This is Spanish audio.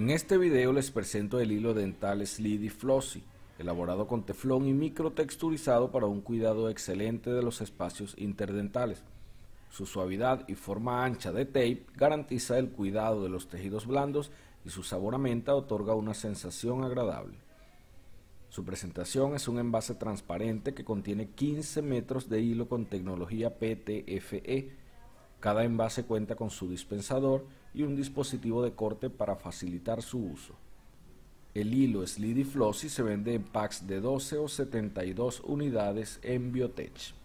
En este video les presento el hilo dental Sleedy Flossy, elaborado con teflón y microtexturizado para un cuidado excelente de los espacios interdentales. Su suavidad y forma ancha de tape garantiza el cuidado de los tejidos blandos y su sabor a menta otorga una sensación agradable. Su presentación es un envase transparente que contiene 15 metros de hilo con tecnología PTFE cada envase cuenta con su dispensador y un dispositivo de corte para facilitar su uso. El hilo Slidy Flossy se vende en packs de 12 o 72 unidades en Biotech.